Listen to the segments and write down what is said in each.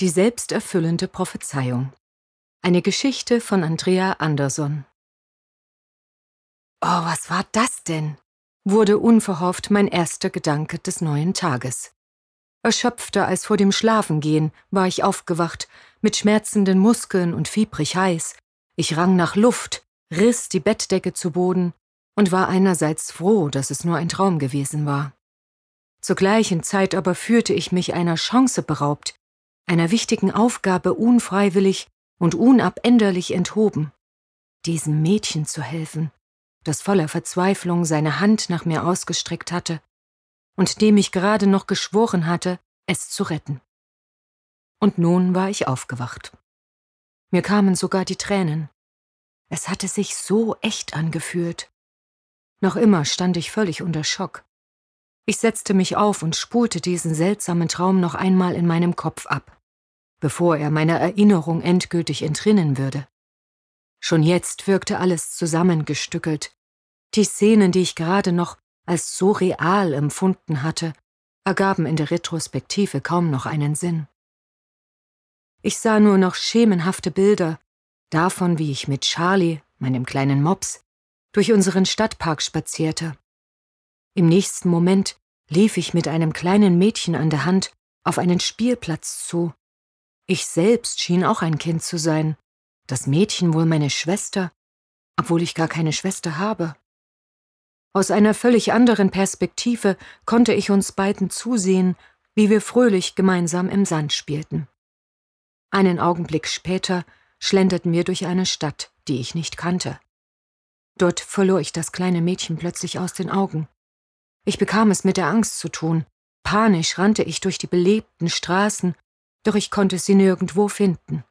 Die selbsterfüllende Prophezeiung. Eine Geschichte von Andrea Anderson. Oh, was war das denn? wurde unverhofft mein erster Gedanke des neuen Tages. Erschöpfter als vor dem Schlafengehen war ich aufgewacht, mit schmerzenden Muskeln und fiebrig heiß. Ich rang nach Luft, riss die Bettdecke zu Boden und war einerseits froh, dass es nur ein Traum gewesen war. Zur gleichen Zeit aber fühlte ich mich einer Chance beraubt, einer wichtigen Aufgabe unfreiwillig und unabänderlich enthoben, diesem Mädchen zu helfen, das voller Verzweiflung seine Hand nach mir ausgestreckt hatte und dem ich gerade noch geschworen hatte, es zu retten. Und nun war ich aufgewacht. Mir kamen sogar die Tränen. Es hatte sich so echt angefühlt. Noch immer stand ich völlig unter Schock. Ich setzte mich auf und spulte diesen seltsamen Traum noch einmal in meinem Kopf ab bevor er meiner Erinnerung endgültig entrinnen würde. Schon jetzt wirkte alles zusammengestückelt. Die Szenen, die ich gerade noch als so real empfunden hatte, ergaben in der Retrospektive kaum noch einen Sinn. Ich sah nur noch schemenhafte Bilder davon, wie ich mit Charlie, meinem kleinen Mops, durch unseren Stadtpark spazierte. Im nächsten Moment lief ich mit einem kleinen Mädchen an der Hand auf einen Spielplatz zu, ich selbst schien auch ein Kind zu sein, das Mädchen wohl meine Schwester, obwohl ich gar keine Schwester habe. Aus einer völlig anderen Perspektive konnte ich uns beiden zusehen, wie wir fröhlich gemeinsam im Sand spielten. Einen Augenblick später schlenderten wir durch eine Stadt, die ich nicht kannte. Dort verlor ich das kleine Mädchen plötzlich aus den Augen. Ich bekam es mit der Angst zu tun. Panisch rannte ich durch die belebten Straßen doch ich konnte sie nirgendwo finden.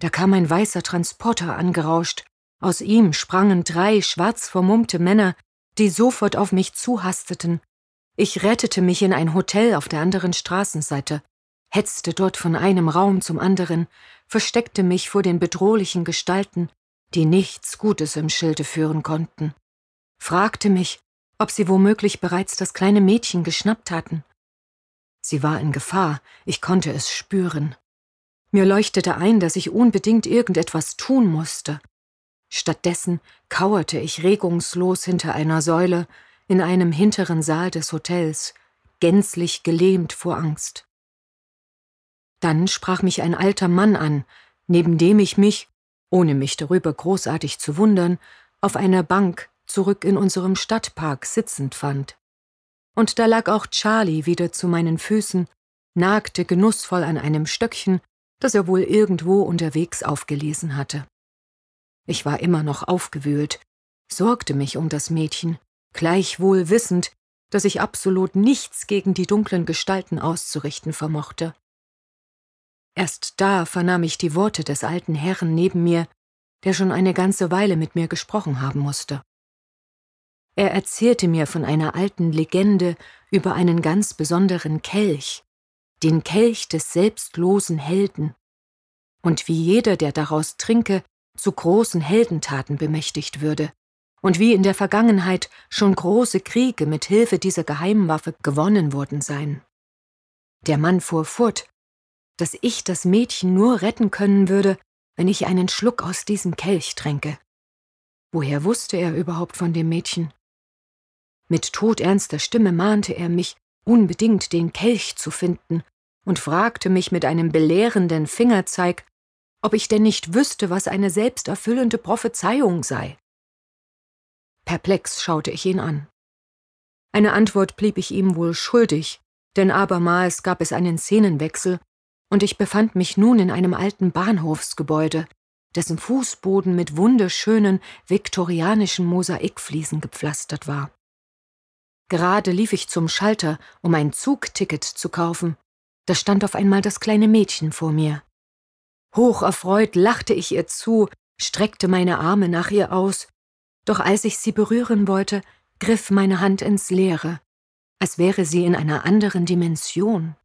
Da kam ein weißer Transporter angerauscht, aus ihm sprangen drei schwarz vermummte Männer, die sofort auf mich zuhasteten. Ich rettete mich in ein Hotel auf der anderen Straßenseite, hetzte dort von einem Raum zum anderen, versteckte mich vor den bedrohlichen Gestalten, die nichts Gutes im Schilde führen konnten, fragte mich, ob sie womöglich bereits das kleine Mädchen geschnappt hatten. Sie war in Gefahr, ich konnte es spüren. Mir leuchtete ein, dass ich unbedingt irgendetwas tun musste. Stattdessen kauerte ich regungslos hinter einer Säule in einem hinteren Saal des Hotels, gänzlich gelähmt vor Angst. Dann sprach mich ein alter Mann an, neben dem ich mich, ohne mich darüber großartig zu wundern, auf einer Bank zurück in unserem Stadtpark sitzend fand und da lag auch Charlie wieder zu meinen Füßen, nagte genussvoll an einem Stöckchen, das er wohl irgendwo unterwegs aufgelesen hatte. Ich war immer noch aufgewühlt, sorgte mich um das Mädchen, gleichwohl wissend, dass ich absolut nichts gegen die dunklen Gestalten auszurichten vermochte. Erst da vernahm ich die Worte des alten Herrn neben mir, der schon eine ganze Weile mit mir gesprochen haben musste. Er erzählte mir von einer alten Legende über einen ganz besonderen Kelch, den Kelch des selbstlosen Helden, und wie jeder, der daraus trinke, zu großen Heldentaten bemächtigt würde, und wie in der Vergangenheit schon große Kriege mit Hilfe dieser Geheimwaffe gewonnen worden seien. Der Mann fuhr fort, dass ich das Mädchen nur retten können würde, wenn ich einen Schluck aus diesem Kelch tränke. Woher wusste er überhaupt von dem Mädchen? Mit todernster Stimme mahnte er mich, unbedingt den Kelch zu finden und fragte mich mit einem belehrenden Fingerzeig, ob ich denn nicht wüsste, was eine selbsterfüllende Prophezeiung sei. Perplex schaute ich ihn an. Eine Antwort blieb ich ihm wohl schuldig, denn abermals gab es einen Szenenwechsel, und ich befand mich nun in einem alten Bahnhofsgebäude, dessen Fußboden mit wunderschönen viktorianischen Mosaikfliesen gepflastert war. Gerade lief ich zum Schalter, um ein Zugticket zu kaufen. Da stand auf einmal das kleine Mädchen vor mir. Hocherfreut lachte ich ihr zu, streckte meine Arme nach ihr aus, doch als ich sie berühren wollte, griff meine Hand ins Leere, als wäre sie in einer anderen Dimension.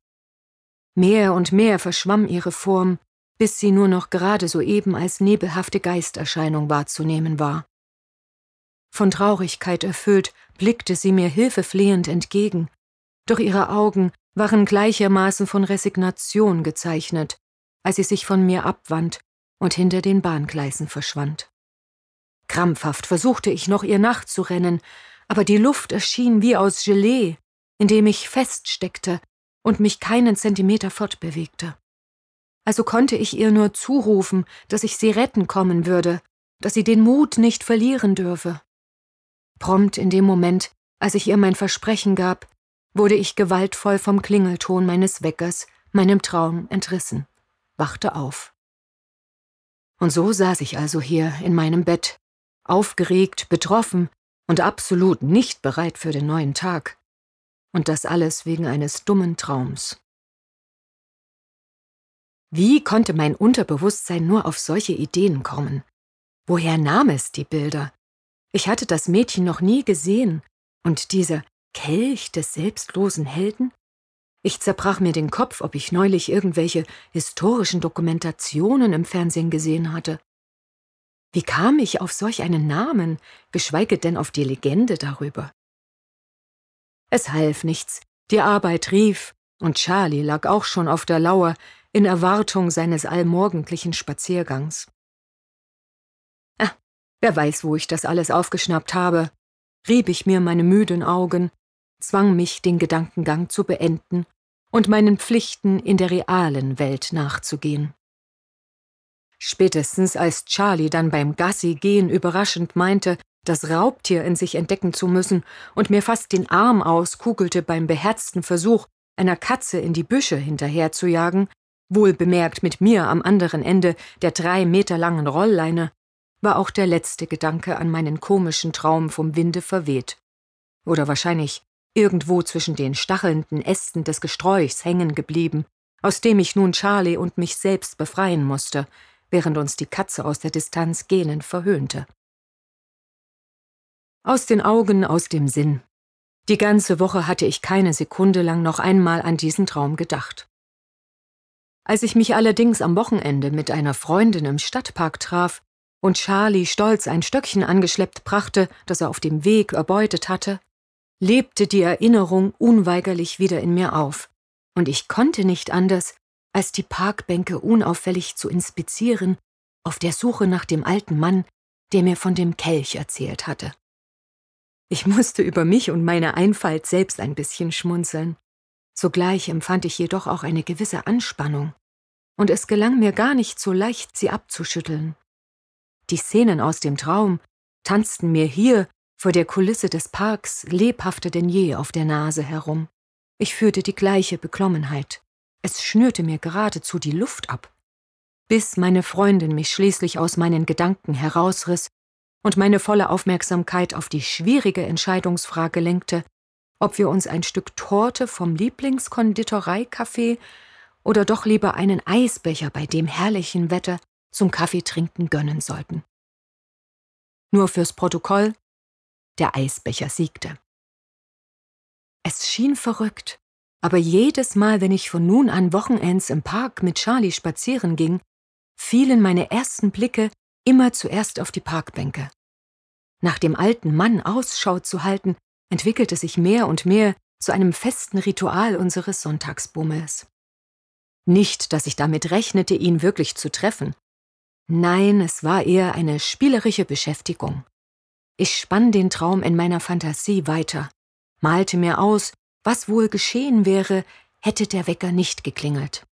Mehr und mehr verschwamm ihre Form, bis sie nur noch gerade soeben als nebelhafte Geisterscheinung wahrzunehmen war. Von Traurigkeit erfüllt blickte sie mir hilfeflehend entgegen, doch ihre Augen waren gleichermaßen von Resignation gezeichnet, als sie sich von mir abwand und hinter den Bahngleisen verschwand. Krampfhaft versuchte ich noch ihr nachzurennen, aber die Luft erschien wie aus Gelee, in dem ich feststeckte und mich keinen Zentimeter fortbewegte. Also konnte ich ihr nur zurufen, dass ich sie retten kommen würde, dass sie den Mut nicht verlieren dürfe. Prompt in dem Moment, als ich ihr mein Versprechen gab, wurde ich gewaltvoll vom Klingelton meines Weckers, meinem Traum entrissen, wachte auf. Und so saß ich also hier in meinem Bett, aufgeregt, betroffen und absolut nicht bereit für den neuen Tag. Und das alles wegen eines dummen Traums. Wie konnte mein Unterbewusstsein nur auf solche Ideen kommen? Woher nahm es die Bilder? Ich hatte das Mädchen noch nie gesehen, und dieser Kelch des selbstlosen Helden? Ich zerbrach mir den Kopf, ob ich neulich irgendwelche historischen Dokumentationen im Fernsehen gesehen hatte. Wie kam ich auf solch einen Namen, geschweige denn auf die Legende darüber? Es half nichts, die Arbeit rief, und Charlie lag auch schon auf der Lauer, in Erwartung seines allmorgendlichen Spaziergangs. Wer weiß, wo ich das alles aufgeschnappt habe, rieb ich mir meine müden Augen, zwang mich, den Gedankengang zu beenden und meinen Pflichten in der realen Welt nachzugehen. Spätestens als Charlie dann beim Gassi-Gehen überraschend meinte, das Raubtier in sich entdecken zu müssen und mir fast den Arm auskugelte beim beherzten Versuch, einer Katze in die Büsche hinterherzujagen, wohl bemerkt mit mir am anderen Ende der drei Meter langen Rollleine, war auch der letzte Gedanke an meinen komischen Traum vom Winde verweht. Oder wahrscheinlich irgendwo zwischen den stachelnden Ästen des Gesträuchs hängen geblieben, aus dem ich nun Charlie und mich selbst befreien musste, während uns die Katze aus der Distanz gähnend verhöhnte. Aus den Augen, aus dem Sinn. Die ganze Woche hatte ich keine Sekunde lang noch einmal an diesen Traum gedacht. Als ich mich allerdings am Wochenende mit einer Freundin im Stadtpark traf, und Charlie stolz ein Stöckchen angeschleppt brachte, das er auf dem Weg erbeutet hatte, lebte die Erinnerung unweigerlich wieder in mir auf, und ich konnte nicht anders, als die Parkbänke unauffällig zu inspizieren, auf der Suche nach dem alten Mann, der mir von dem Kelch erzählt hatte. Ich musste über mich und meine Einfalt selbst ein bisschen schmunzeln. Sogleich empfand ich jedoch auch eine gewisse Anspannung, und es gelang mir gar nicht so leicht, sie abzuschütteln die Szenen aus dem Traum, tanzten mir hier, vor der Kulisse des Parks, lebhafter denn je auf der Nase herum. Ich fühlte die gleiche Beklommenheit. Es schnürte mir geradezu die Luft ab. Bis meine Freundin mich schließlich aus meinen Gedanken herausriss und meine volle Aufmerksamkeit auf die schwierige Entscheidungsfrage lenkte, ob wir uns ein Stück Torte vom Lieblingskonditoreikaffee oder doch lieber einen Eisbecher bei dem herrlichen Wetter zum Kaffeetrinken gönnen sollten. Nur fürs Protokoll, der Eisbecher siegte. Es schien verrückt, aber jedes Mal, wenn ich von nun an Wochenends im Park mit Charlie spazieren ging, fielen meine ersten Blicke immer zuerst auf die Parkbänke. Nach dem alten Mann Ausschau zu halten, entwickelte sich mehr und mehr zu einem festen Ritual unseres Sonntagsbummels. Nicht, dass ich damit rechnete, ihn wirklich zu treffen, Nein, es war eher eine spielerische Beschäftigung. Ich spann den Traum in meiner Fantasie weiter, malte mir aus, was wohl geschehen wäre, hätte der Wecker nicht geklingelt.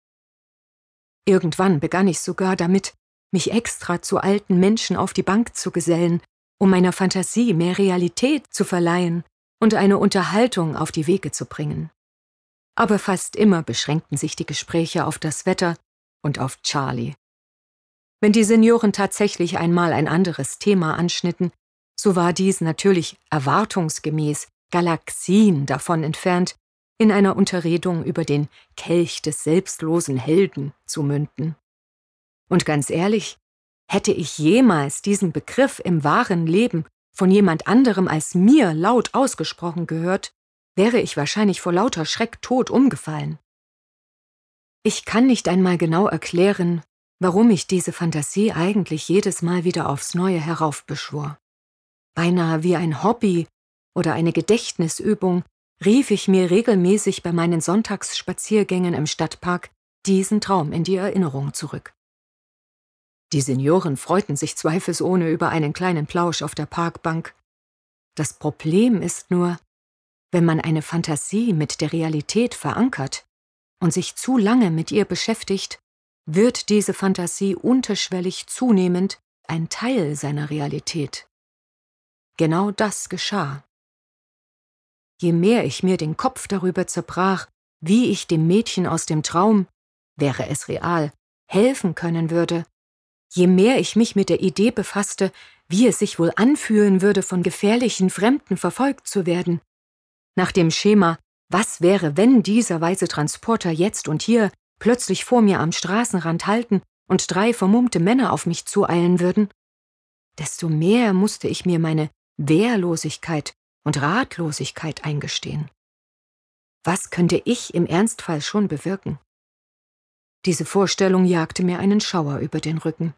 Irgendwann begann ich sogar damit, mich extra zu alten Menschen auf die Bank zu gesellen, um meiner Fantasie mehr Realität zu verleihen und eine Unterhaltung auf die Wege zu bringen. Aber fast immer beschränkten sich die Gespräche auf das Wetter und auf Charlie, wenn die Senioren tatsächlich einmal ein anderes Thema anschnitten, so war dies natürlich erwartungsgemäß Galaxien davon entfernt, in einer Unterredung über den Kelch des selbstlosen Helden zu münden. Und ganz ehrlich, hätte ich jemals diesen Begriff im wahren Leben von jemand anderem als mir laut ausgesprochen gehört, wäre ich wahrscheinlich vor lauter Schreck tot umgefallen. Ich kann nicht einmal genau erklären, warum ich diese Fantasie eigentlich jedes Mal wieder aufs Neue heraufbeschwor. Beinahe wie ein Hobby oder eine Gedächtnisübung rief ich mir regelmäßig bei meinen Sonntagsspaziergängen im Stadtpark diesen Traum in die Erinnerung zurück. Die Senioren freuten sich zweifelsohne über einen kleinen Plausch auf der Parkbank. Das Problem ist nur, wenn man eine Fantasie mit der Realität verankert und sich zu lange mit ihr beschäftigt, wird diese Fantasie unterschwellig zunehmend ein Teil seiner Realität. Genau das geschah. Je mehr ich mir den Kopf darüber zerbrach, wie ich dem Mädchen aus dem Traum, wäre es real, helfen können würde, je mehr ich mich mit der Idee befasste, wie es sich wohl anfühlen würde, von gefährlichen Fremden verfolgt zu werden, nach dem Schema Was wäre, wenn dieser weiße Transporter jetzt und hier plötzlich vor mir am Straßenrand halten und drei vermummte Männer auf mich zueilen würden, desto mehr musste ich mir meine Wehrlosigkeit und Ratlosigkeit eingestehen. Was könnte ich im Ernstfall schon bewirken? Diese Vorstellung jagte mir einen Schauer über den Rücken.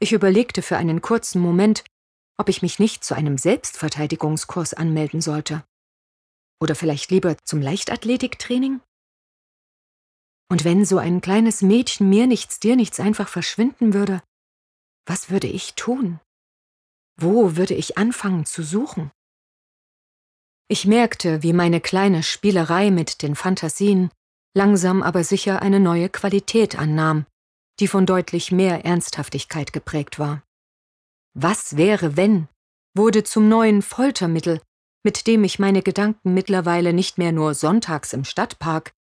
Ich überlegte für einen kurzen Moment, ob ich mich nicht zu einem Selbstverteidigungskurs anmelden sollte. Oder vielleicht lieber zum Leichtathletiktraining? Und wenn so ein kleines Mädchen mir nichts, dir nichts einfach verschwinden würde, was würde ich tun? Wo würde ich anfangen zu suchen? Ich merkte, wie meine kleine Spielerei mit den Fantasien langsam aber sicher eine neue Qualität annahm, die von deutlich mehr Ernsthaftigkeit geprägt war. Was wäre, wenn, wurde zum neuen Foltermittel, mit dem ich meine Gedanken mittlerweile nicht mehr nur sonntags im Stadtpark,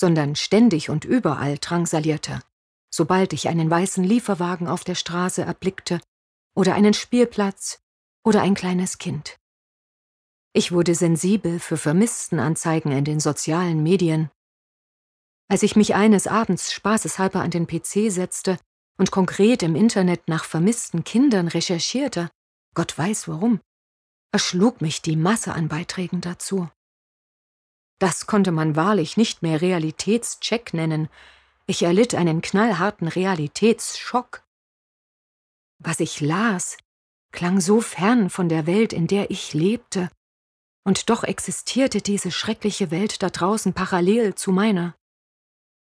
sondern ständig und überall drangsalierte. Sobald ich einen weißen Lieferwagen auf der Straße erblickte, oder einen Spielplatz, oder ein kleines Kind. Ich wurde sensibel für Vermisstenanzeigen in den sozialen Medien. Als ich mich eines Abends spaßeshalber an den PC setzte und konkret im Internet nach vermissten Kindern recherchierte, Gott weiß warum, erschlug mich die Masse an Beiträgen dazu. Das konnte man wahrlich nicht mehr Realitätscheck nennen. Ich erlitt einen knallharten Realitätsschock. Was ich las, klang so fern von der Welt, in der ich lebte, und doch existierte diese schreckliche Welt da draußen parallel zu meiner.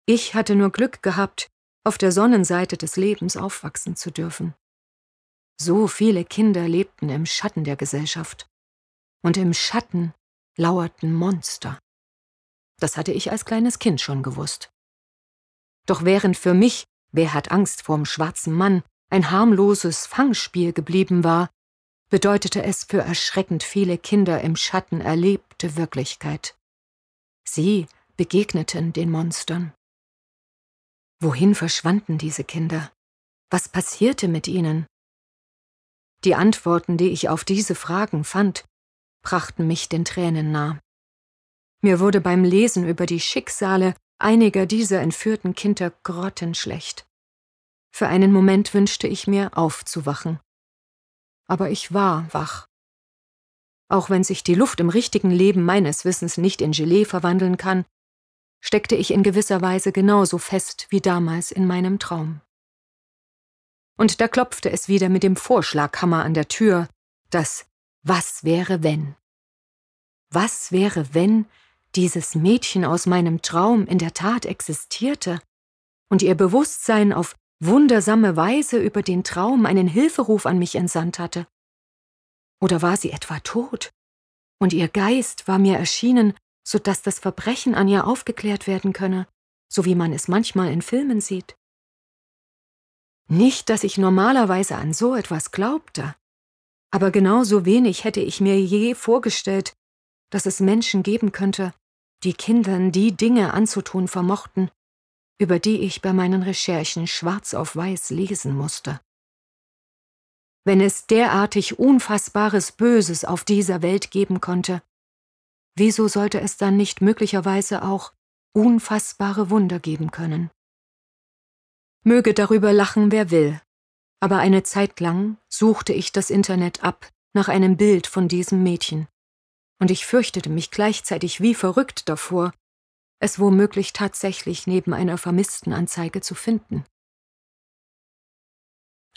Ich hatte nur Glück gehabt, auf der Sonnenseite des Lebens aufwachsen zu dürfen. So viele Kinder lebten im Schatten der Gesellschaft, und im Schatten lauerten Monster. Das hatte ich als kleines Kind schon gewusst. Doch während für mich, wer hat Angst vorm schwarzen Mann, ein harmloses Fangspiel geblieben war, bedeutete es für erschreckend viele Kinder im Schatten erlebte Wirklichkeit. Sie begegneten den Monstern. Wohin verschwanden diese Kinder? Was passierte mit ihnen? Die Antworten, die ich auf diese Fragen fand, brachten mich den Tränen nah. Mir wurde beim Lesen über die Schicksale einiger dieser entführten Kinder grottenschlecht. Für einen Moment wünschte ich mir, aufzuwachen. Aber ich war wach. Auch wenn sich die Luft im richtigen Leben meines Wissens nicht in Gelee verwandeln kann, steckte ich in gewisser Weise genauso fest wie damals in meinem Traum. Und da klopfte es wieder mit dem Vorschlaghammer an der Tür, das Was wäre wenn? Was wäre wenn dieses Mädchen aus meinem Traum in der Tat existierte und ihr Bewusstsein auf wundersame Weise über den Traum einen Hilferuf an mich entsandt hatte. Oder war sie etwa tot? Und ihr Geist war mir erschienen, so dass das Verbrechen an ihr aufgeklärt werden könne, so wie man es manchmal in Filmen sieht. Nicht, dass ich normalerweise an so etwas glaubte, aber genauso wenig hätte ich mir je vorgestellt, dass es Menschen geben könnte, die Kindern die Dinge anzutun vermochten, über die ich bei meinen Recherchen schwarz auf weiß lesen musste. Wenn es derartig unfassbares Böses auf dieser Welt geben konnte, wieso sollte es dann nicht möglicherweise auch unfassbare Wunder geben können? Möge darüber lachen, wer will, aber eine Zeit lang suchte ich das Internet ab nach einem Bild von diesem Mädchen und ich fürchtete mich gleichzeitig wie verrückt davor, es womöglich tatsächlich neben einer Vermisstenanzeige zu finden.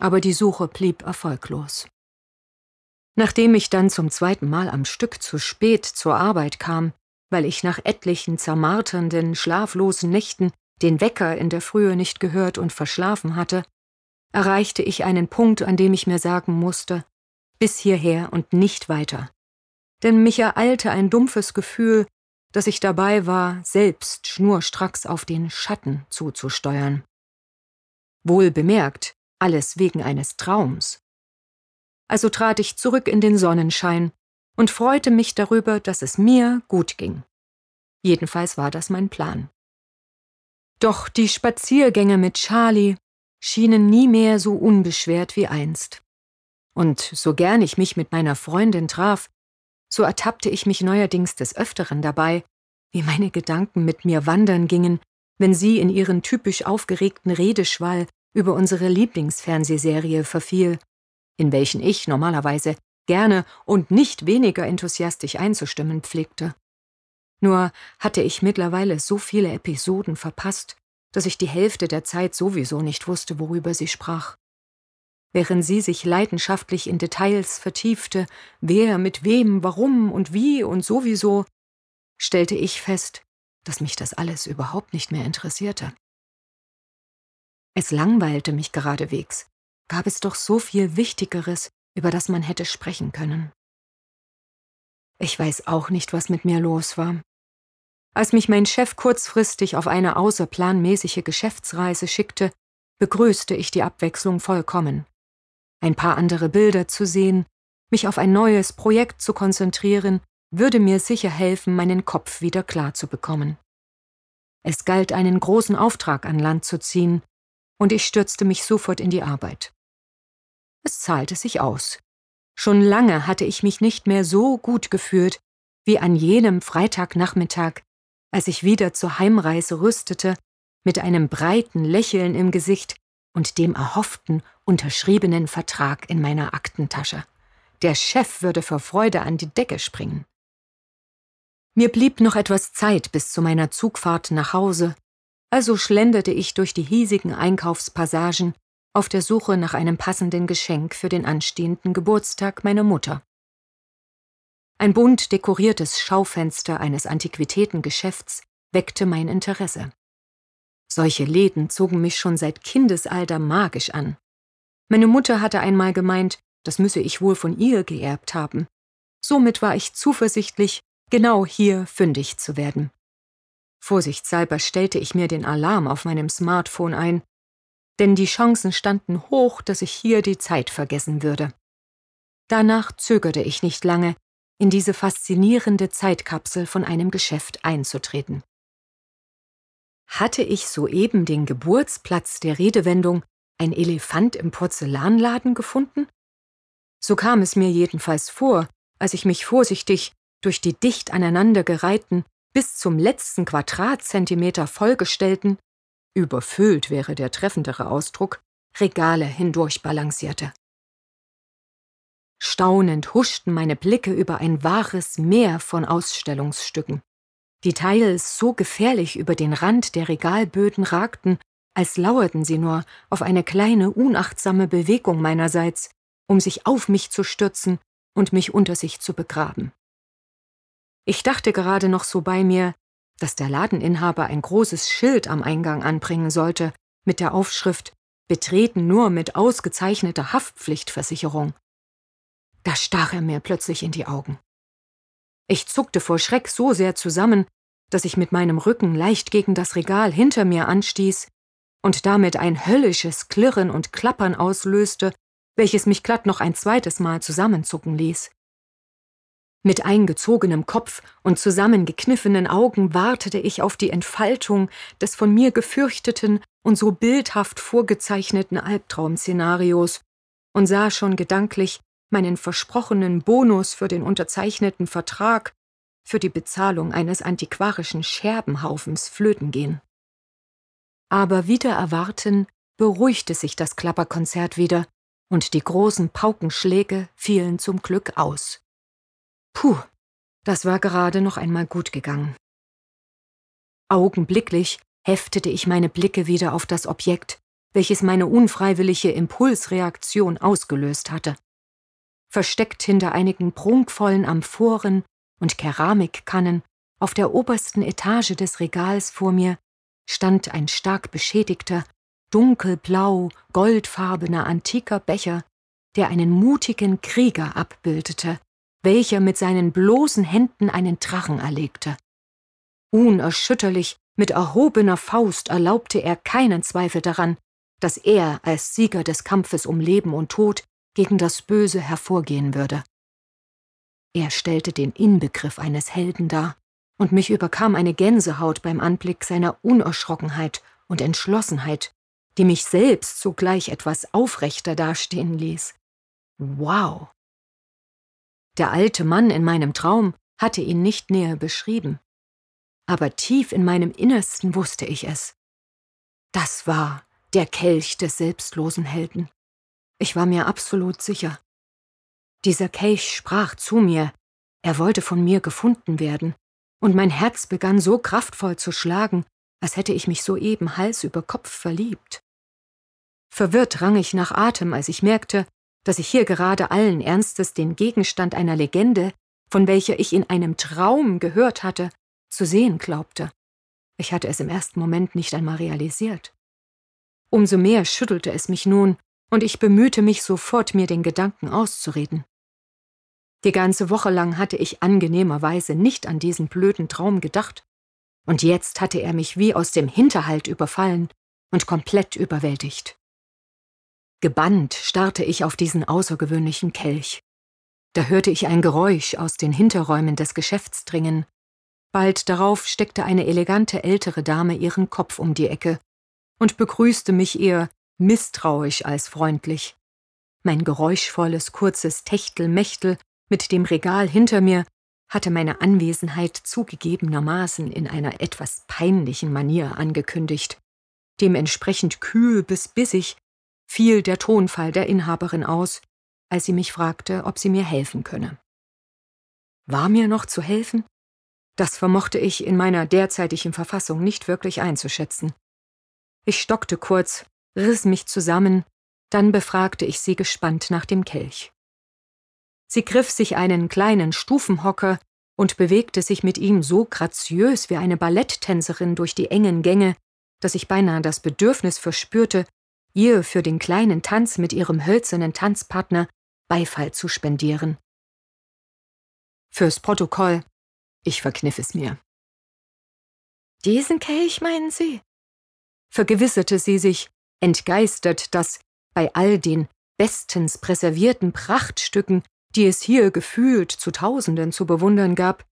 Aber die Suche blieb erfolglos. Nachdem ich dann zum zweiten Mal am Stück zu spät zur Arbeit kam, weil ich nach etlichen zermarternden, schlaflosen Nächten den Wecker in der Frühe nicht gehört und verschlafen hatte, erreichte ich einen Punkt, an dem ich mir sagen musste, bis hierher und nicht weiter denn mich ereilte ein dumpfes Gefühl, dass ich dabei war, selbst schnurstracks auf den Schatten zuzusteuern. Wohl bemerkt, alles wegen eines Traums. Also trat ich zurück in den Sonnenschein und freute mich darüber, dass es mir gut ging. Jedenfalls war das mein Plan. Doch die Spaziergänge mit Charlie schienen nie mehr so unbeschwert wie einst. Und so gern ich mich mit meiner Freundin traf, so ertappte ich mich neuerdings des Öfteren dabei, wie meine Gedanken mit mir wandern gingen, wenn sie in ihren typisch aufgeregten Redeschwall über unsere Lieblingsfernsehserie verfiel, in welchen ich normalerweise gerne und nicht weniger enthusiastisch einzustimmen pflegte. Nur hatte ich mittlerweile so viele Episoden verpasst, dass ich die Hälfte der Zeit sowieso nicht wusste, worüber sie sprach während sie sich leidenschaftlich in Details vertiefte, wer mit wem, warum und wie und sowieso, stellte ich fest, dass mich das alles überhaupt nicht mehr interessierte. Es langweilte mich geradewegs, gab es doch so viel Wichtigeres, über das man hätte sprechen können. Ich weiß auch nicht, was mit mir los war. Als mich mein Chef kurzfristig auf eine außerplanmäßige Geschäftsreise schickte, begrüßte ich die Abwechslung vollkommen ein paar andere Bilder zu sehen, mich auf ein neues Projekt zu konzentrieren, würde mir sicher helfen, meinen Kopf wieder klar zu bekommen. Es galt, einen großen Auftrag an Land zu ziehen, und ich stürzte mich sofort in die Arbeit. Es zahlte sich aus. Schon lange hatte ich mich nicht mehr so gut gefühlt wie an jenem Freitagnachmittag, als ich wieder zur Heimreise rüstete, mit einem breiten Lächeln im Gesicht und dem erhofften unterschriebenen Vertrag in meiner Aktentasche. Der Chef würde vor Freude an die Decke springen. Mir blieb noch etwas Zeit bis zu meiner Zugfahrt nach Hause, also schlenderte ich durch die hiesigen Einkaufspassagen auf der Suche nach einem passenden Geschenk für den anstehenden Geburtstag meiner Mutter. Ein bunt dekoriertes Schaufenster eines Antiquitätengeschäfts weckte mein Interesse. Solche Läden zogen mich schon seit Kindesalter magisch an. Meine Mutter hatte einmal gemeint, das müsse ich wohl von ihr geerbt haben. Somit war ich zuversichtlich, genau hier fündig zu werden. Vorsichtshalber stellte ich mir den Alarm auf meinem Smartphone ein, denn die Chancen standen hoch, dass ich hier die Zeit vergessen würde. Danach zögerte ich nicht lange, in diese faszinierende Zeitkapsel von einem Geschäft einzutreten. Hatte ich soeben den Geburtsplatz der Redewendung ein Elefant im Porzellanladen gefunden? So kam es mir jedenfalls vor, als ich mich vorsichtig durch die dicht aneinandergereihten, bis zum letzten Quadratzentimeter vollgestellten, überfüllt wäre der treffendere Ausdruck, Regale hindurch balancierte. Staunend huschten meine Blicke über ein wahres Meer von Ausstellungsstücken, die teils so gefährlich über den Rand der Regalböden ragten als lauerten sie nur auf eine kleine, unachtsame Bewegung meinerseits, um sich auf mich zu stürzen und mich unter sich zu begraben. Ich dachte gerade noch so bei mir, dass der Ladeninhaber ein großes Schild am Eingang anbringen sollte mit der Aufschrift Betreten nur mit ausgezeichneter Haftpflichtversicherung. Da stach er mir plötzlich in die Augen. Ich zuckte vor Schreck so sehr zusammen, dass ich mit meinem Rücken leicht gegen das Regal hinter mir anstieß und damit ein höllisches Klirren und Klappern auslöste, welches mich glatt noch ein zweites Mal zusammenzucken ließ. Mit eingezogenem Kopf und zusammengekniffenen Augen wartete ich auf die Entfaltung des von mir gefürchteten und so bildhaft vorgezeichneten Albtraum-Szenarios und sah schon gedanklich meinen versprochenen Bonus für den unterzeichneten Vertrag für die Bezahlung eines antiquarischen Scherbenhaufens flöten gehen. Aber wieder Erwarten beruhigte sich das Klapperkonzert wieder und die großen Paukenschläge fielen zum Glück aus. Puh, das war gerade noch einmal gut gegangen. Augenblicklich heftete ich meine Blicke wieder auf das Objekt, welches meine unfreiwillige Impulsreaktion ausgelöst hatte. Versteckt hinter einigen prunkvollen Amphoren und Keramikkannen auf der obersten Etage des Regals vor mir stand ein stark beschädigter, dunkelblau, goldfarbener antiker Becher, der einen mutigen Krieger abbildete, welcher mit seinen bloßen Händen einen Drachen erlegte. Unerschütterlich, mit erhobener Faust erlaubte er keinen Zweifel daran, dass er als Sieger des Kampfes um Leben und Tod gegen das Böse hervorgehen würde. Er stellte den Inbegriff eines Helden dar, und mich überkam eine Gänsehaut beim Anblick seiner Unerschrockenheit und Entschlossenheit, die mich selbst sogleich etwas aufrechter dastehen ließ. Wow! Der alte Mann in meinem Traum hatte ihn nicht näher beschrieben, aber tief in meinem Innersten wusste ich es. Das war der Kelch des selbstlosen Helden. Ich war mir absolut sicher. Dieser Kelch sprach zu mir, er wollte von mir gefunden werden, und mein Herz begann so kraftvoll zu schlagen, als hätte ich mich soeben Hals über Kopf verliebt. Verwirrt rang ich nach Atem, als ich merkte, dass ich hier gerade allen Ernstes den Gegenstand einer Legende, von welcher ich in einem Traum gehört hatte, zu sehen glaubte. Ich hatte es im ersten Moment nicht einmal realisiert. Umso mehr schüttelte es mich nun, und ich bemühte mich sofort, mir den Gedanken auszureden. Die ganze Woche lang hatte ich angenehmerweise nicht an diesen blöden Traum gedacht, und jetzt hatte er mich wie aus dem Hinterhalt überfallen und komplett überwältigt. Gebannt starrte ich auf diesen außergewöhnlichen Kelch. Da hörte ich ein Geräusch aus den Hinterräumen des Geschäfts dringen. Bald darauf steckte eine elegante ältere Dame ihren Kopf um die Ecke und begrüßte mich eher misstrauisch als freundlich. Mein geräuschvolles, kurzes Techtelmechtel mit dem Regal hinter mir hatte meine Anwesenheit zugegebenermaßen in einer etwas peinlichen Manier angekündigt. Dementsprechend kühl bis bissig fiel der Tonfall der Inhaberin aus, als sie mich fragte, ob sie mir helfen könne. War mir noch zu helfen? Das vermochte ich in meiner derzeitigen Verfassung nicht wirklich einzuschätzen. Ich stockte kurz, riss mich zusammen, dann befragte ich sie gespannt nach dem Kelch. Sie griff sich einen kleinen Stufenhocker und bewegte sich mit ihm so graziös wie eine Balletttänzerin durch die engen Gänge, dass ich beinahe das Bedürfnis verspürte, ihr für den kleinen Tanz mit ihrem hölzernen Tanzpartner Beifall zu spendieren. Fürs Protokoll, ich verkniff es mir. Diesen Kelch meinen Sie? vergewisserte sie sich, entgeistert, dass bei all den bestens präservierten Prachtstücken die es hier gefühlt zu Tausenden zu bewundern gab,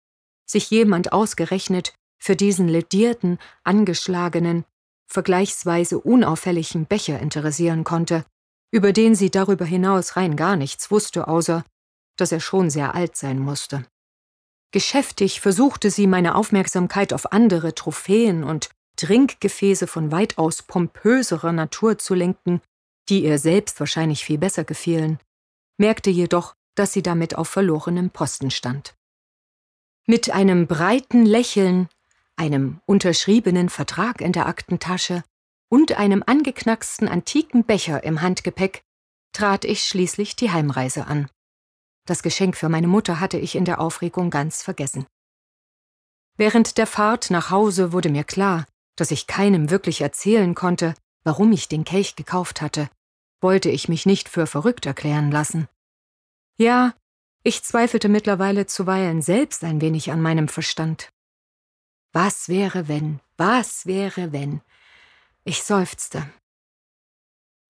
sich jemand ausgerechnet für diesen ledierten, angeschlagenen, vergleichsweise unauffälligen Becher interessieren konnte, über den sie darüber hinaus rein gar nichts wusste, außer dass er schon sehr alt sein musste. Geschäftig versuchte sie, meine Aufmerksamkeit auf andere Trophäen und Trinkgefäße von weitaus pompöserer Natur zu lenken, die ihr selbst wahrscheinlich viel besser gefielen, merkte jedoch, dass sie damit auf verlorenem Posten stand. Mit einem breiten Lächeln, einem unterschriebenen Vertrag in der Aktentasche und einem angeknacksten antiken Becher im Handgepäck trat ich schließlich die Heimreise an. Das Geschenk für meine Mutter hatte ich in der Aufregung ganz vergessen. Während der Fahrt nach Hause wurde mir klar, dass ich keinem wirklich erzählen konnte, warum ich den Kelch gekauft hatte, wollte ich mich nicht für verrückt erklären lassen. Ja, ich zweifelte mittlerweile zuweilen selbst ein wenig an meinem Verstand. Was wäre, wenn? Was wäre, wenn? Ich seufzte.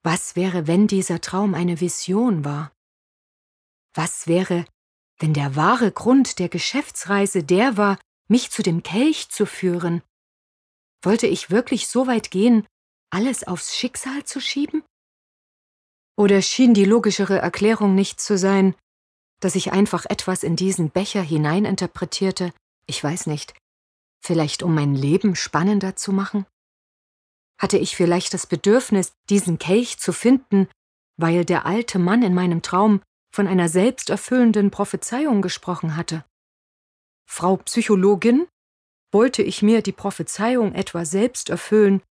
Was wäre, wenn dieser Traum eine Vision war? Was wäre, wenn der wahre Grund der Geschäftsreise der war, mich zu dem Kelch zu führen? Wollte ich wirklich so weit gehen, alles aufs Schicksal zu schieben? Oder schien die logischere Erklärung nicht zu sein, dass ich einfach etwas in diesen Becher hineininterpretierte, ich weiß nicht, vielleicht um mein Leben spannender zu machen? Hatte ich vielleicht das Bedürfnis, diesen Kelch zu finden, weil der alte Mann in meinem Traum von einer selbsterfüllenden Prophezeiung gesprochen hatte? Frau Psychologin, wollte ich mir die Prophezeiung etwa selbst erfüllen,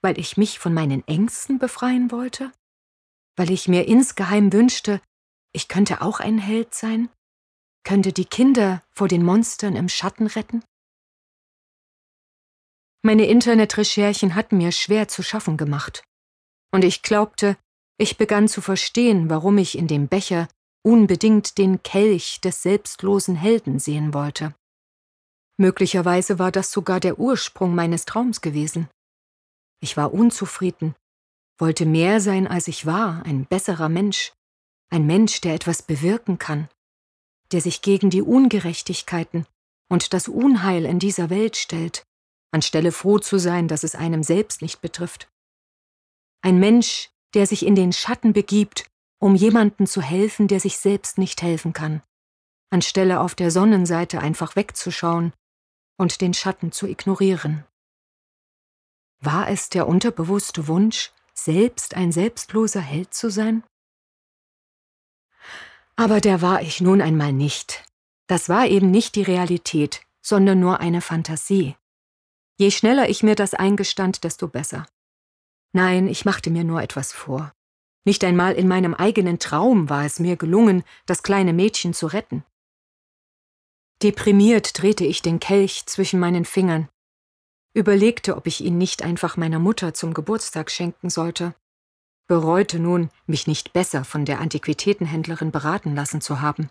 weil ich mich von meinen Ängsten befreien wollte? weil ich mir insgeheim wünschte, ich könnte auch ein Held sein, könnte die Kinder vor den Monstern im Schatten retten? Meine Internetrecherchen hatten mir schwer zu schaffen gemacht. Und ich glaubte, ich begann zu verstehen, warum ich in dem Becher unbedingt den Kelch des selbstlosen Helden sehen wollte. Möglicherweise war das sogar der Ursprung meines Traums gewesen. Ich war unzufrieden wollte mehr sein, als ich war, ein besserer Mensch, ein Mensch, der etwas bewirken kann, der sich gegen die Ungerechtigkeiten und das Unheil in dieser Welt stellt, anstelle froh zu sein, dass es einem selbst nicht betrifft. Ein Mensch, der sich in den Schatten begibt, um jemanden zu helfen, der sich selbst nicht helfen kann, anstelle auf der Sonnenseite einfach wegzuschauen und den Schatten zu ignorieren. War es der unterbewusste Wunsch, selbst ein selbstloser Held zu sein? Aber der war ich nun einmal nicht. Das war eben nicht die Realität, sondern nur eine Fantasie. Je schneller ich mir das eingestand, desto besser. Nein, ich machte mir nur etwas vor. Nicht einmal in meinem eigenen Traum war es mir gelungen, das kleine Mädchen zu retten. Deprimiert drehte ich den Kelch zwischen meinen Fingern überlegte, ob ich ihn nicht einfach meiner Mutter zum Geburtstag schenken sollte, bereute nun, mich nicht besser von der Antiquitätenhändlerin beraten lassen zu haben.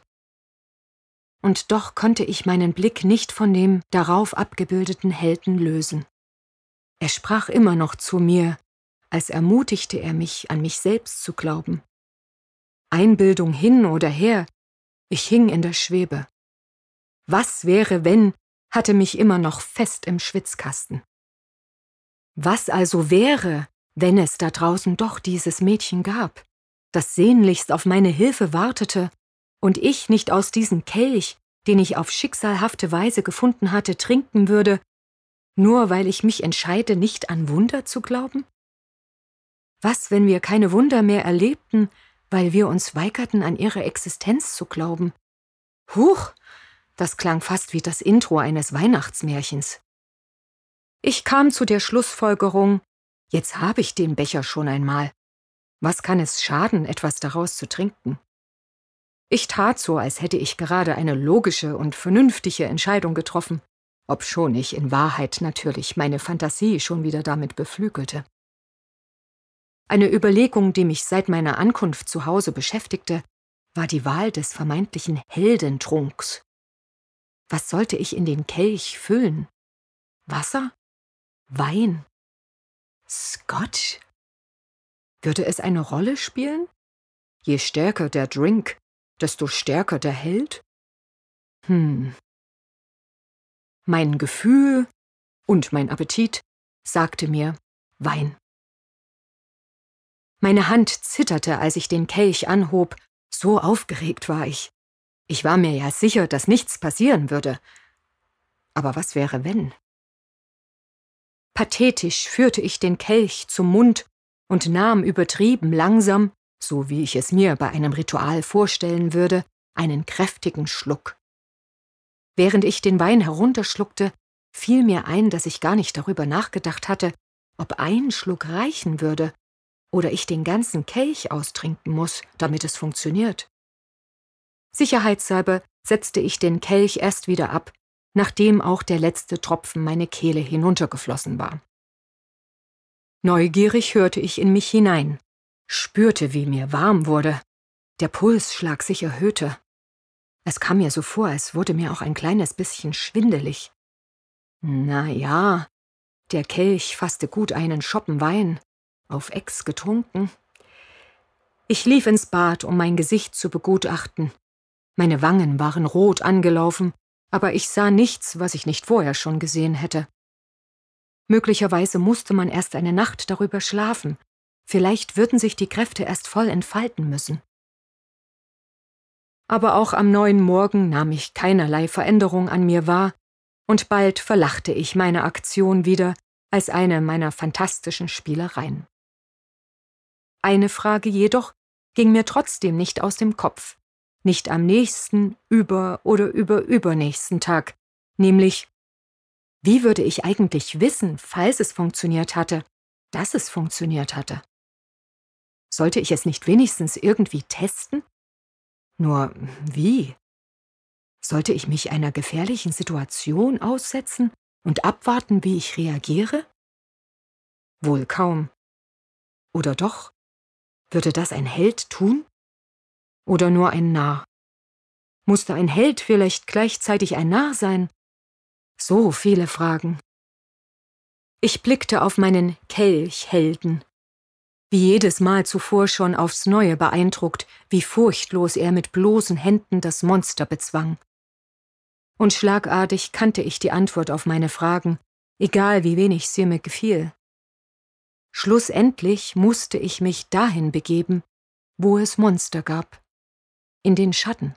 Und doch konnte ich meinen Blick nicht von dem darauf abgebildeten Helden lösen. Er sprach immer noch zu mir, als ermutigte er mich, an mich selbst zu glauben. Einbildung hin oder her, ich hing in der Schwebe. Was wäre, wenn hatte mich immer noch fest im Schwitzkasten. Was also wäre, wenn es da draußen doch dieses Mädchen gab, das sehnlichst auf meine Hilfe wartete und ich nicht aus diesem Kelch, den ich auf schicksalhafte Weise gefunden hatte, trinken würde, nur weil ich mich entscheide, nicht an Wunder zu glauben? Was, wenn wir keine Wunder mehr erlebten, weil wir uns weigerten, an ihre Existenz zu glauben? Huch, das klang fast wie das Intro eines Weihnachtsmärchens. Ich kam zu der Schlussfolgerung, jetzt habe ich den Becher schon einmal. Was kann es schaden, etwas daraus zu trinken? Ich tat so, als hätte ich gerade eine logische und vernünftige Entscheidung getroffen, obschon ich in Wahrheit natürlich meine Fantasie schon wieder damit beflügelte. Eine Überlegung, die mich seit meiner Ankunft zu Hause beschäftigte, war die Wahl des vermeintlichen Heldentrunks. Was sollte ich in den Kelch füllen? Wasser? Wein? Scotch? Würde es eine Rolle spielen? Je stärker der Drink, desto stärker der Held? Hm. Mein Gefühl und mein Appetit sagte mir Wein. Meine Hand zitterte, als ich den Kelch anhob, so aufgeregt war ich. Ich war mir ja sicher, dass nichts passieren würde. Aber was wäre, wenn? Pathetisch führte ich den Kelch zum Mund und nahm übertrieben langsam, so wie ich es mir bei einem Ritual vorstellen würde, einen kräftigen Schluck. Während ich den Wein herunterschluckte, fiel mir ein, dass ich gar nicht darüber nachgedacht hatte, ob ein Schluck reichen würde oder ich den ganzen Kelch austrinken muss, damit es funktioniert. Sicherheitshalber setzte ich den Kelch erst wieder ab, nachdem auch der letzte Tropfen meine Kehle hinuntergeflossen war. Neugierig hörte ich in mich hinein, spürte, wie mir warm wurde, der Pulsschlag sich erhöhte. Es kam mir so vor, als wurde mir auch ein kleines bisschen schwindelig. Na ja, der Kelch fasste gut einen Schoppen Wein, auf Ex getrunken. Ich lief ins Bad, um mein Gesicht zu begutachten meine Wangen waren rot angelaufen, aber ich sah nichts, was ich nicht vorher schon gesehen hätte. Möglicherweise musste man erst eine Nacht darüber schlafen, vielleicht würden sich die Kräfte erst voll entfalten müssen. Aber auch am neuen Morgen nahm ich keinerlei Veränderung an mir wahr, und bald verlachte ich meine Aktion wieder als eine meiner fantastischen Spielereien. Eine Frage jedoch ging mir trotzdem nicht aus dem Kopf nicht am nächsten, über oder über übernächsten Tag, nämlich wie würde ich eigentlich wissen, falls es funktioniert hatte, dass es funktioniert hatte? Sollte ich es nicht wenigstens irgendwie testen? Nur wie? Sollte ich mich einer gefährlichen Situation aussetzen und abwarten, wie ich reagiere? Wohl kaum. Oder doch? Würde das ein Held tun? oder nur ein Narr? Musste ein Held vielleicht gleichzeitig ein Narr sein? So viele Fragen. Ich blickte auf meinen Kelchhelden. Wie jedes Mal zuvor schon aufs Neue beeindruckt, wie furchtlos er mit bloßen Händen das Monster bezwang. Und schlagartig kannte ich die Antwort auf meine Fragen, egal wie wenig sie mir gefiel. Schlussendlich musste ich mich dahin begeben, wo es Monster gab in den Schatten.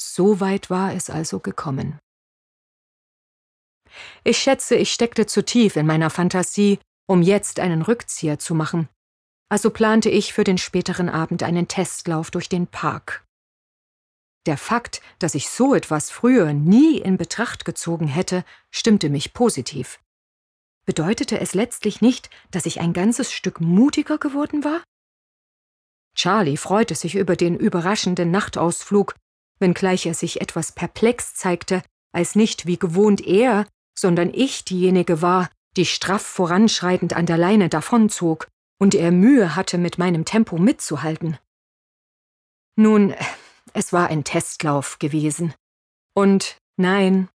So weit war es also gekommen. Ich schätze, ich steckte zu tief in meiner Fantasie, um jetzt einen Rückzieher zu machen, also plante ich für den späteren Abend einen Testlauf durch den Park. Der Fakt, dass ich so etwas früher nie in Betracht gezogen hätte, stimmte mich positiv. Bedeutete es letztlich nicht, dass ich ein ganzes Stück mutiger geworden war? Charlie freute sich über den überraschenden Nachtausflug, wenngleich er sich etwas perplex zeigte, als nicht wie gewohnt er, sondern ich diejenige war, die straff voranschreitend an der Leine davonzog und er Mühe hatte, mit meinem Tempo mitzuhalten. Nun, es war ein Testlauf gewesen. Und nein,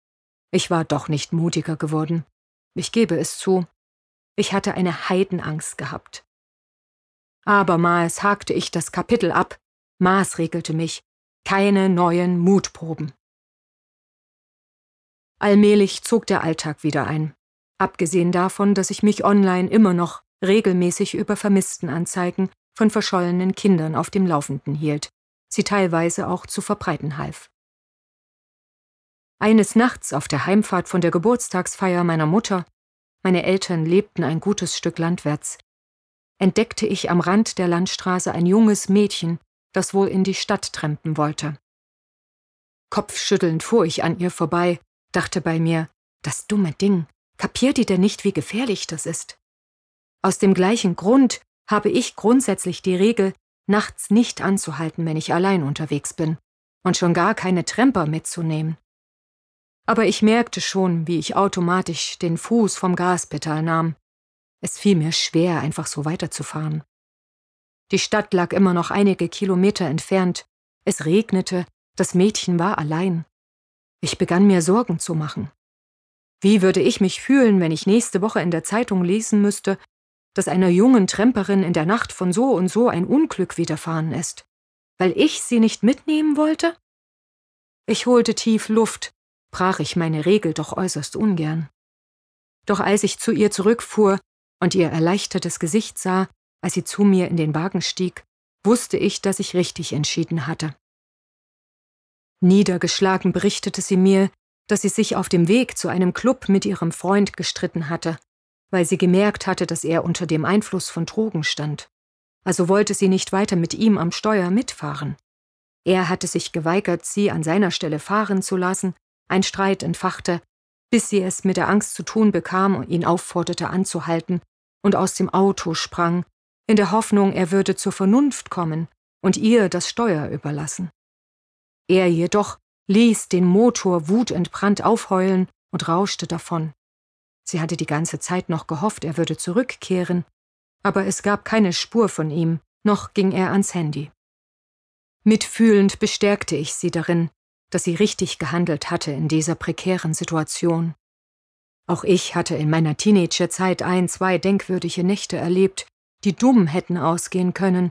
ich war doch nicht mutiger geworden. Ich gebe es zu. Ich hatte eine Heidenangst gehabt. Abermals hakte ich das Kapitel ab, maßregelte mich, keine neuen Mutproben. Allmählich zog der Alltag wieder ein, abgesehen davon, dass ich mich online immer noch regelmäßig über Vermisstenanzeigen von verschollenen Kindern auf dem Laufenden hielt, sie teilweise auch zu verbreiten half. Eines Nachts auf der Heimfahrt von der Geburtstagsfeier meiner Mutter, meine Eltern lebten ein gutes Stück landwärts, entdeckte ich am Rand der Landstraße ein junges Mädchen, das wohl in die Stadt trampen wollte. Kopfschüttelnd fuhr ich an ihr vorbei, dachte bei mir, das dumme Ding, kapiert die denn nicht, wie gefährlich das ist? Aus dem gleichen Grund habe ich grundsätzlich die Regel, nachts nicht anzuhalten, wenn ich allein unterwegs bin, und schon gar keine Tremper mitzunehmen. Aber ich merkte schon, wie ich automatisch den Fuß vom Gaspedal nahm, es fiel mir schwer, einfach so weiterzufahren. Die Stadt lag immer noch einige Kilometer entfernt, es regnete, das Mädchen war allein. Ich begann mir Sorgen zu machen. Wie würde ich mich fühlen, wenn ich nächste Woche in der Zeitung lesen müsste, dass einer jungen Tremperin in der Nacht von so und so ein Unglück widerfahren ist, weil ich sie nicht mitnehmen wollte? Ich holte tief Luft, brach ich meine Regel doch äußerst ungern. Doch als ich zu ihr zurückfuhr, und ihr erleichtertes Gesicht sah, als sie zu mir in den Wagen stieg, wusste ich, dass ich richtig entschieden hatte. Niedergeschlagen berichtete sie mir, dass sie sich auf dem Weg zu einem Club mit ihrem Freund gestritten hatte, weil sie gemerkt hatte, dass er unter dem Einfluss von Drogen stand. Also wollte sie nicht weiter mit ihm am Steuer mitfahren. Er hatte sich geweigert, sie an seiner Stelle fahren zu lassen, ein Streit entfachte, bis sie es mit der Angst zu tun bekam und ihn aufforderte anzuhalten und aus dem Auto sprang, in der Hoffnung, er würde zur Vernunft kommen und ihr das Steuer überlassen. Er jedoch ließ den Motor wutentbrannt aufheulen und rauschte davon. Sie hatte die ganze Zeit noch gehofft, er würde zurückkehren, aber es gab keine Spur von ihm, noch ging er ans Handy. Mitfühlend bestärkte ich sie darin, dass sie richtig gehandelt hatte in dieser prekären Situation. Auch ich hatte in meiner Teenagerzeit ein, zwei denkwürdige Nächte erlebt, die dumm hätten ausgehen können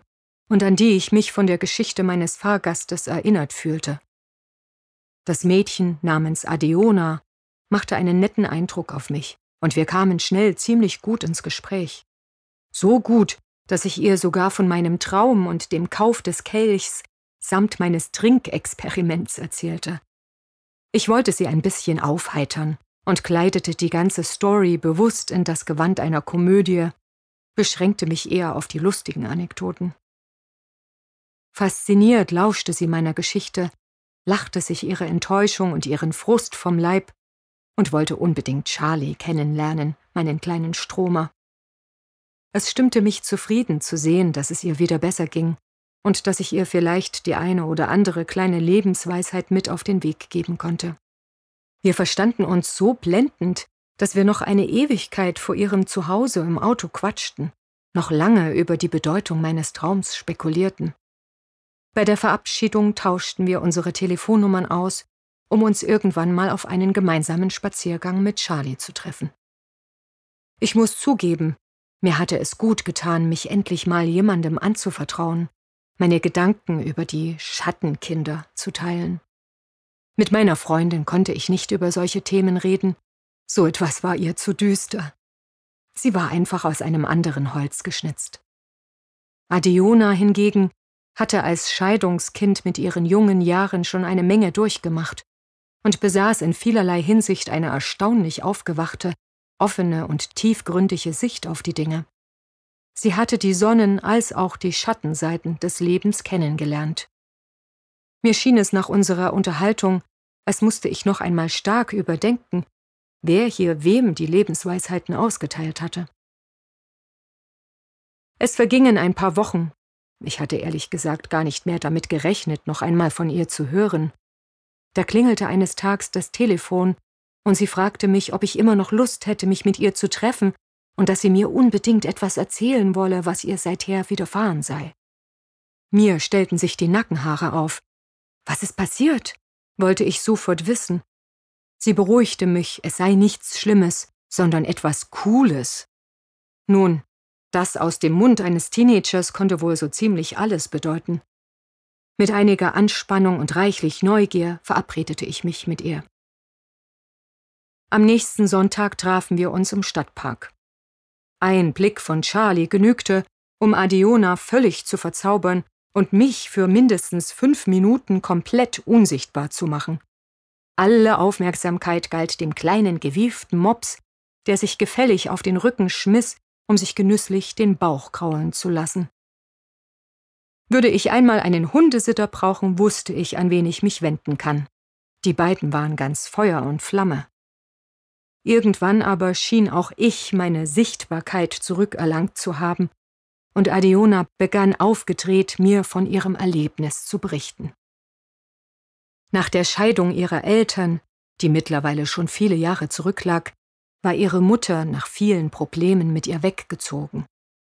und an die ich mich von der Geschichte meines Fahrgastes erinnert fühlte. Das Mädchen namens Adeona machte einen netten Eindruck auf mich, und wir kamen schnell ziemlich gut ins Gespräch. So gut, dass ich ihr sogar von meinem Traum und dem Kauf des Kelchs samt meines Trinkexperiments erzählte. Ich wollte sie ein bisschen aufheitern und kleidete die ganze Story bewusst in das Gewand einer Komödie, beschränkte mich eher auf die lustigen Anekdoten. Fasziniert lauschte sie meiner Geschichte, lachte sich ihre Enttäuschung und ihren Frust vom Leib und wollte unbedingt Charlie kennenlernen, meinen kleinen Stromer. Es stimmte mich zufrieden zu sehen, dass es ihr wieder besser ging und dass ich ihr vielleicht die eine oder andere kleine Lebensweisheit mit auf den Weg geben konnte. Wir verstanden uns so blendend, dass wir noch eine Ewigkeit vor ihrem Zuhause im Auto quatschten, noch lange über die Bedeutung meines Traums spekulierten. Bei der Verabschiedung tauschten wir unsere Telefonnummern aus, um uns irgendwann mal auf einen gemeinsamen Spaziergang mit Charlie zu treffen. Ich muss zugeben, mir hatte es gut getan, mich endlich mal jemandem anzuvertrauen, meine Gedanken über die Schattenkinder zu teilen. Mit meiner Freundin konnte ich nicht über solche Themen reden, so etwas war ihr zu düster. Sie war einfach aus einem anderen Holz geschnitzt. Adiona hingegen hatte als Scheidungskind mit ihren jungen Jahren schon eine Menge durchgemacht und besaß in vielerlei Hinsicht eine erstaunlich aufgewachte, offene und tiefgründige Sicht auf die Dinge. Sie hatte die Sonnen als auch die Schattenseiten des Lebens kennengelernt. Mir schien es nach unserer Unterhaltung, als musste ich noch einmal stark überdenken, wer hier wem die Lebensweisheiten ausgeteilt hatte. Es vergingen ein paar Wochen. Ich hatte ehrlich gesagt gar nicht mehr damit gerechnet, noch einmal von ihr zu hören. Da klingelte eines Tages das Telefon, und sie fragte mich, ob ich immer noch Lust hätte, mich mit ihr zu treffen und dass sie mir unbedingt etwas erzählen wolle, was ihr seither widerfahren sei. Mir stellten sich die Nackenhaare auf, was ist passiert? wollte ich sofort wissen. Sie beruhigte mich, es sei nichts Schlimmes, sondern etwas Cooles. Nun, das aus dem Mund eines Teenagers konnte wohl so ziemlich alles bedeuten. Mit einiger Anspannung und reichlich Neugier verabredete ich mich mit ihr. Am nächsten Sonntag trafen wir uns im Stadtpark. Ein Blick von Charlie genügte, um Adiona völlig zu verzaubern und mich für mindestens fünf Minuten komplett unsichtbar zu machen. Alle Aufmerksamkeit galt dem kleinen gewieften Mops, der sich gefällig auf den Rücken schmiss, um sich genüsslich den Bauch kraulen zu lassen. Würde ich einmal einen Hundesitter brauchen, wusste ich, an wen ich mich wenden kann. Die beiden waren ganz Feuer und Flamme. Irgendwann aber schien auch ich meine Sichtbarkeit zurückerlangt zu haben und Adeona begann aufgedreht, mir von ihrem Erlebnis zu berichten. Nach der Scheidung ihrer Eltern, die mittlerweile schon viele Jahre zurücklag, war ihre Mutter nach vielen Problemen mit ihr weggezogen.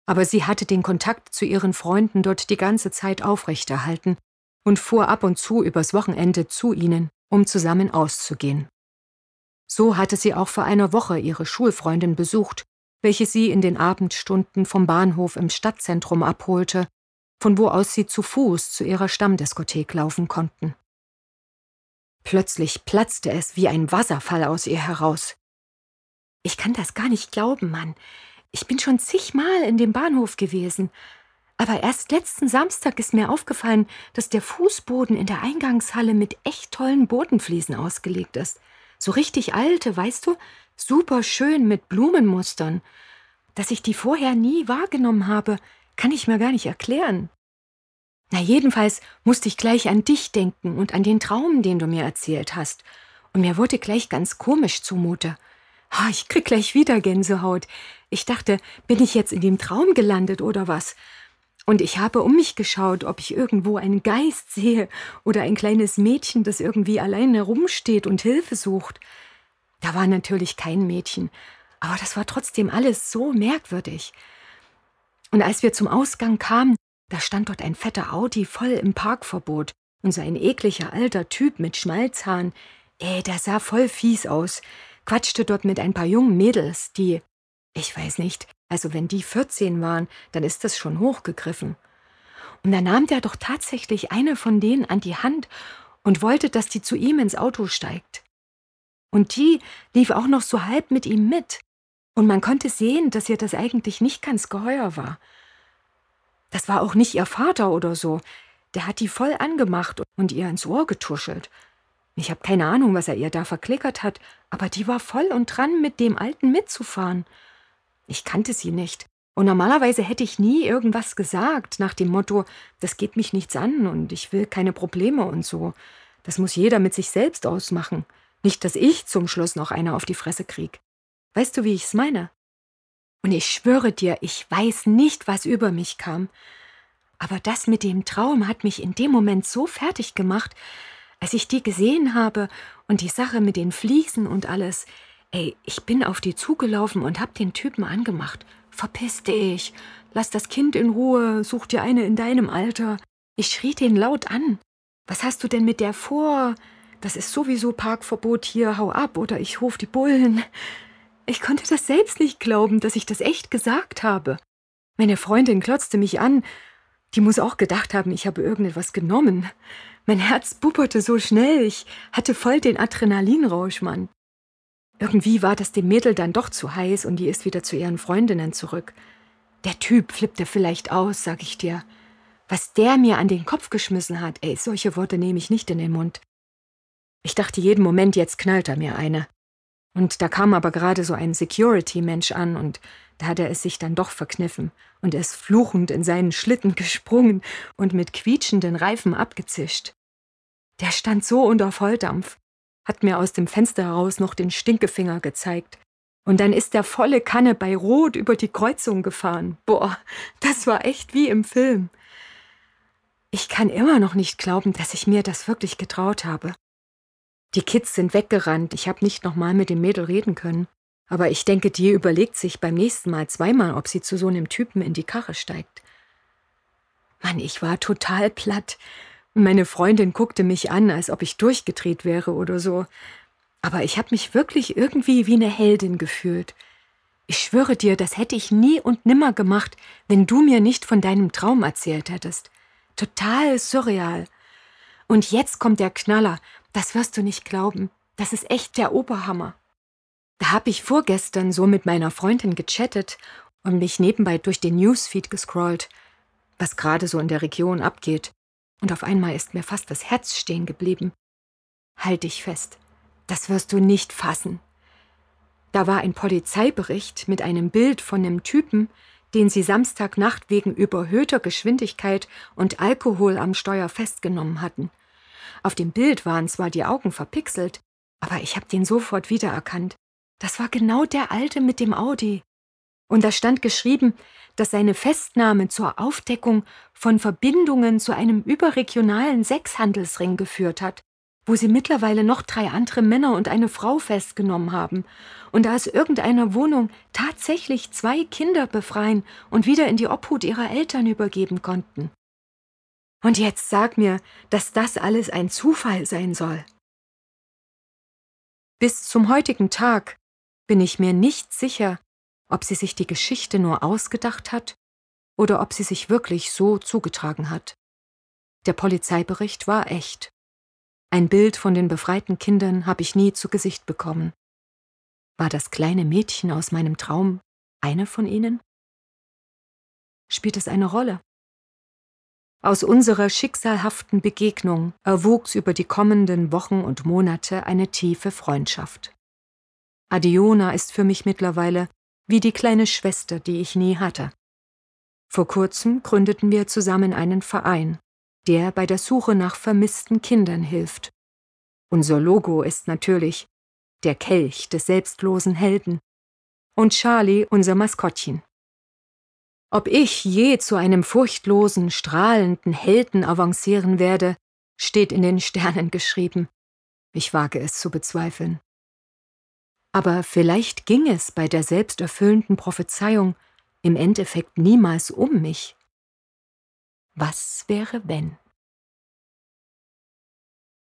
Aber sie hatte den Kontakt zu ihren Freunden dort die ganze Zeit aufrechterhalten und fuhr ab und zu übers Wochenende zu ihnen, um zusammen auszugehen. So hatte sie auch vor einer Woche ihre Schulfreundin besucht welche sie in den Abendstunden vom Bahnhof im Stadtzentrum abholte, von wo aus sie zu Fuß zu ihrer Stammdiskothek laufen konnten. Plötzlich platzte es wie ein Wasserfall aus ihr heraus. Ich kann das gar nicht glauben, Mann. Ich bin schon zigmal in dem Bahnhof gewesen. Aber erst letzten Samstag ist mir aufgefallen, dass der Fußboden in der Eingangshalle mit echt tollen Bodenfliesen ausgelegt ist. So richtig alte, weißt du, super schön mit Blumenmustern. Dass ich die vorher nie wahrgenommen habe, kann ich mir gar nicht erklären. Na jedenfalls musste ich gleich an dich denken und an den Traum, den du mir erzählt hast. Und mir wurde gleich ganz komisch zumute. Ha, ich krieg gleich wieder Gänsehaut. Ich dachte, bin ich jetzt in dem Traum gelandet oder was? Und ich habe um mich geschaut, ob ich irgendwo einen Geist sehe oder ein kleines Mädchen, das irgendwie alleine rumsteht und Hilfe sucht. Da war natürlich kein Mädchen, aber das war trotzdem alles so merkwürdig. Und als wir zum Ausgang kamen, da stand dort ein fetter Audi voll im Parkverbot und so ein ekliger alter Typ mit Schmalzhahn. Ey, der sah voll fies aus, quatschte dort mit ein paar jungen Mädels, die, ich weiß nicht, also wenn die 14 waren, dann ist das schon hochgegriffen. Und da nahm der doch tatsächlich eine von denen an die Hand und wollte, dass die zu ihm ins Auto steigt. Und die lief auch noch so halb mit ihm mit. Und man konnte sehen, dass ihr das eigentlich nicht ganz geheuer war. Das war auch nicht ihr Vater oder so. Der hat die voll angemacht und ihr ins Ohr getuschelt. Ich habe keine Ahnung, was er ihr da verklickert hat, aber die war voll und dran, mit dem Alten mitzufahren. Ich kannte sie nicht. Und normalerweise hätte ich nie irgendwas gesagt, nach dem Motto, das geht mich nichts an und ich will keine Probleme und so. Das muss jeder mit sich selbst ausmachen. Nicht, dass ich zum Schluss noch eine auf die Fresse krieg. Weißt du, wie ich's meine? Und ich schwöre dir, ich weiß nicht, was über mich kam. Aber das mit dem Traum hat mich in dem Moment so fertig gemacht, als ich die gesehen habe und die Sache mit den Fliesen und alles. Ey, ich bin auf die zugelaufen und hab den Typen angemacht. Verpiss dich. Lass das Kind in Ruhe. Such dir eine in deinem Alter. Ich schrie den laut an. Was hast du denn mit der vor? das ist sowieso Parkverbot hier, hau ab oder ich ruf die Bullen. Ich konnte das selbst nicht glauben, dass ich das echt gesagt habe. Meine Freundin klotzte mich an. Die muss auch gedacht haben, ich habe irgendetwas genommen. Mein Herz bubberte so schnell, ich hatte voll den Adrenalinrausch, Mann. Irgendwie war das dem Mädel dann doch zu heiß und die ist wieder zu ihren Freundinnen zurück. Der Typ flippte vielleicht aus, sag ich dir. Was der mir an den Kopf geschmissen hat, ey, solche Worte nehme ich nicht in den Mund. Ich dachte jeden Moment, jetzt knallt er mir eine. Und da kam aber gerade so ein Security-Mensch an und da hat er es sich dann doch verkniffen und ist fluchend in seinen Schlitten gesprungen und mit quietschenden Reifen abgezischt. Der stand so unter Volldampf, hat mir aus dem Fenster heraus noch den Stinkefinger gezeigt. Und dann ist der volle Kanne bei Rot über die Kreuzung gefahren. Boah, das war echt wie im Film. Ich kann immer noch nicht glauben, dass ich mir das wirklich getraut habe. Die Kids sind weggerannt, ich habe nicht nochmal mit dem Mädel reden können. Aber ich denke, die überlegt sich beim nächsten Mal zweimal, ob sie zu so einem Typen in die Karre steigt. Mann, ich war total platt. Meine Freundin guckte mich an, als ob ich durchgedreht wäre oder so. Aber ich habe mich wirklich irgendwie wie eine Heldin gefühlt. Ich schwöre dir, das hätte ich nie und nimmer gemacht, wenn du mir nicht von deinem Traum erzählt hättest. Total surreal. Und jetzt kommt der Knaller. Das wirst du nicht glauben. Das ist echt der Oberhammer. Da habe ich vorgestern so mit meiner Freundin gechattet und mich nebenbei durch den Newsfeed gescrollt, was gerade so in der Region abgeht. Und auf einmal ist mir fast das Herz stehen geblieben. Halt dich fest. Das wirst du nicht fassen. Da war ein Polizeibericht mit einem Bild von einem Typen, den sie Samstagnacht wegen überhöhter Geschwindigkeit und Alkohol am Steuer festgenommen hatten. Auf dem Bild waren zwar die Augen verpixelt, aber ich habe den sofort wiedererkannt. Das war genau der Alte mit dem Audi. Und da stand geschrieben, dass seine Festnahme zur Aufdeckung von Verbindungen zu einem überregionalen Sexhandelsring geführt hat, wo sie mittlerweile noch drei andere Männer und eine Frau festgenommen haben und aus irgendeiner Wohnung tatsächlich zwei Kinder befreien und wieder in die Obhut ihrer Eltern übergeben konnten. Und jetzt sag mir, dass das alles ein Zufall sein soll. Bis zum heutigen Tag bin ich mir nicht sicher, ob sie sich die Geschichte nur ausgedacht hat oder ob sie sich wirklich so zugetragen hat. Der Polizeibericht war echt. Ein Bild von den befreiten Kindern habe ich nie zu Gesicht bekommen. War das kleine Mädchen aus meinem Traum eine von ihnen? Spielt es eine Rolle? Aus unserer schicksalhaften Begegnung erwuchs über die kommenden Wochen und Monate eine tiefe Freundschaft. Adiona ist für mich mittlerweile wie die kleine Schwester, die ich nie hatte. Vor kurzem gründeten wir zusammen einen Verein, der bei der Suche nach vermissten Kindern hilft. Unser Logo ist natürlich der Kelch des selbstlosen Helden und Charlie unser Maskottchen. Ob ich je zu einem furchtlosen, strahlenden Helden avancieren werde, steht in den Sternen geschrieben. Ich wage es zu bezweifeln. Aber vielleicht ging es bei der selbsterfüllenden Prophezeiung im Endeffekt niemals um mich. Was wäre wenn?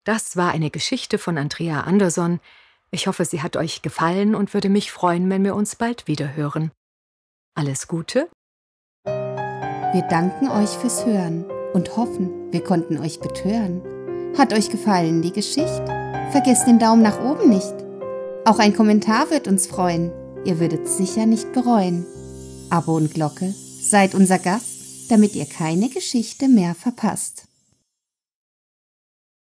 Das war eine Geschichte von Andrea Anderson. Ich hoffe, sie hat euch gefallen und würde mich freuen, wenn wir uns bald wieder hören. Alles Gute. Wir danken euch fürs Hören und hoffen, wir konnten euch betören. Hat euch gefallen die Geschichte? Vergesst den Daumen nach oben nicht. Auch ein Kommentar wird uns freuen. Ihr würdet sicher nicht bereuen. Abo und Glocke, seid unser Gast damit ihr keine Geschichte mehr verpasst.